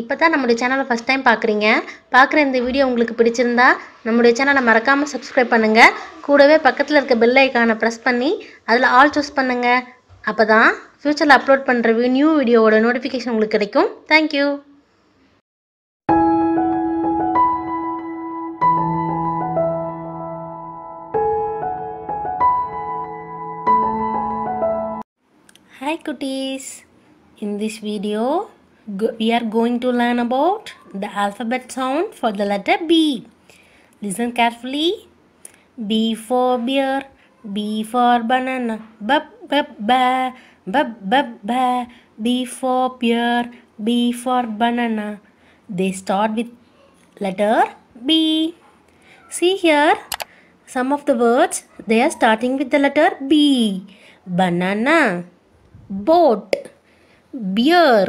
இப்போ தான் நம்முடைய சேனலை ஃபஸ்ட் டைம் பார்க்குறீங்க பார்க்குற இந்த வீடியோ உங்களுக்கு பிடிச்சிருந்தா நம்முடைய சேனலை மறக்காமல் சப்ஸ்கிரைப் பண்ணுங்கள் கூடவே பக்கத்தில் இருக்க பெல் ஐக்கானை ப்ரெஸ் பண்ணி அதில் ஆல் சூஸ் பண்ணுங்கள் அப்போ தான் ஃப்யூச்சரில் அப்லோட் பண்ணுற நியூ வீடியோவோட நோட்டிஃபிகேஷன் உங்களுக்கு கிடைக்கும் thank you Hi cuties! In this video we are going to learn about the alphabet sound for the letter B. Listen carefully. B for beer, B for banana, b b b b b b. B for beer, B for banana. They start with letter B. See here, some of the words, they are starting with the letter B. Banana, boat, beer,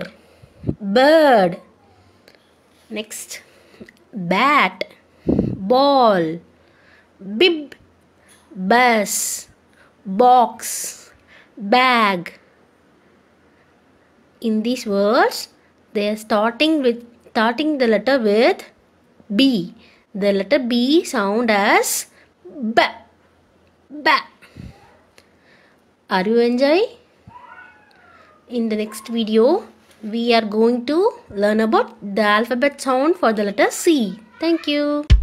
bird next bat ball bib bus box bag in these words they are starting with starting the letter with b the letter b sound as ba, ba. are you enjoy in the next video we are going to learn about the alphabet sound for the letter C. Thank you.